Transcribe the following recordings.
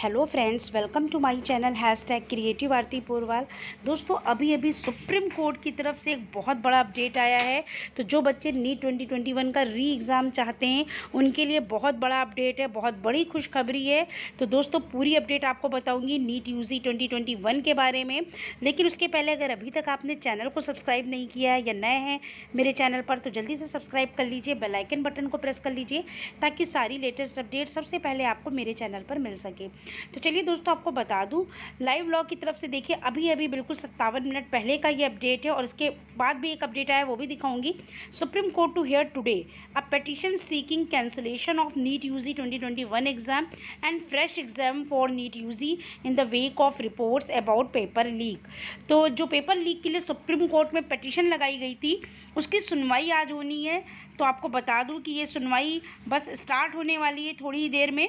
hello friends welcome to my channel hash tag creative Aarti Porwal दोस्तों अभी अभी सुप्रीम कोर्ट की तरफ से एक बहुत बड़ा अपडेट आया है तो जो बच्चे नीट 2021 का री एग्ज़ाम चाहते हैं उनके लिए बहुत बड़ा अपडेट है बहुत बड़ी खुशखबरी है तो दोस्तों पूरी अपडेट आपको बताऊँगी नीट यू जी के बारे में लेकिन उसके पहले अगर अभी तक आपने चैनल को सब्सक्राइब नहीं किया है या नए हैं मेरे चैनल पर तो जल्दी से सब्सक्राइब कर लीजिए बेलाइकन बटन को प्रेस कर लीजिए ताकि सारी लेटेस्ट अपडेट सबसे पहले आपको मेरे चैनल पर मिल सके तो चलिए दोस्तों आपको बता दूँ लाइव ब्लॉग की तरफ से देखिए अभी अभी बिल्कुल सत्तावन मिनट पहले का ये अपडेट है और इसके बाद भी एक अपडेट आया वो भी दिखाऊंगी supreme court to hear today a petition seeking cancellation of NEET UG 2021 exam and fresh exam for NEET UG in the wake of reports about paper leak तो जो पेपर लीक के लिए सुप्रीम कोर्ट में petition लगाई गई थी उसकी सुनवाई आज होनी है तो आपको बता दूँ कि ये सुनवाई बस स्टार्ट होने वाली है थोड़ी ही देर में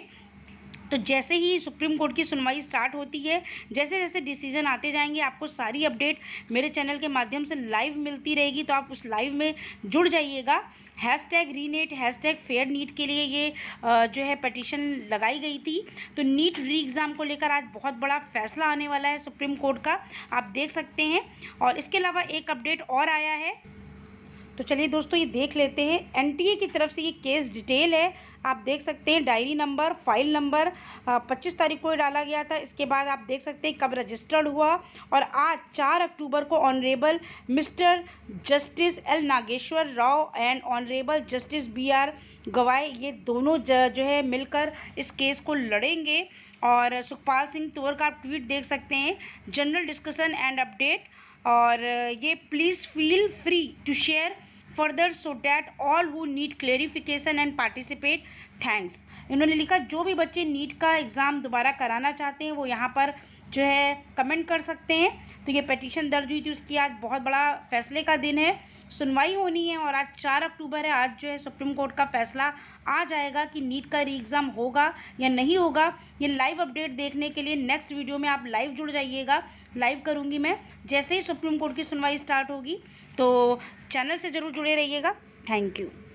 तो जैसे ही सुप्रीम कोर्ट की सुनवाई स्टार्ट होती है जैसे जैसे डिसीजन आते जाएंगे आपको सारी अपडेट मेरे चैनल के माध्यम से लाइव मिलती रहेगी तो आप उस लाइव में जुड़ जाइएगा hash tag re NEET hash tag fair NEET के लिए ये जो है पटिशन लगाई गई थी तो नीट री एग्ज़ाम को लेकर आज बहुत बड़ा फैसला आने वाला है सुप्रीम कोर्ट का आप देख सकते हैं और इसके अलावा एक अपडेट और आया है तो चलिए दोस्तों ये देख लेते हैं एनटीए की तरफ से ये केस डिटेल है आप देख सकते हैं डायरी नंबर फाइल नंबर 25 तारीख को डाला गया था इसके बाद आप देख सकते हैं कब रजिस्टर्ड हुआ और आज 4 अक्टूबर को honourable mister justice L Nageswara Rao and honourable justice B R Gavai ये दोनों जो है मिलकर इस केस को लड़ेंगे और सुखपाल सिंह तोर का आप ट्वीट देख सकते हैं जनरल डिस्कशन एंड अपडेट और ये please feel free to share further so that all who need clarification and participate thanks इन्होंने लिखा जो भी बच्चे नीट का एग्ज़ाम दोबारा कराना चाहते हैं वो यहाँ पर जो है कमेंट कर सकते हैं तो ये पटिशन दर्ज हुई थी उसकी आज बहुत बड़ा फैसले का दिन है सुनवाई होनी है और आज चार अक्टूबर है आज जो है सुप्रीम कोर्ट का फैसला आ जाएगा कि नीट का री एग्ज़ाम होगा या नहीं होगा ये लाइव अपडेट देखने के लिए नेक्स्ट वीडियो में आप लाइव जुड़ जाइएगा लाइव करूँगी मैं जैसे ही सुप्रीम कोर्ट की सुनवाई स्टार्ट होगी तो चैनल से ज़रूर जुड़े रहिएगा थैंक यू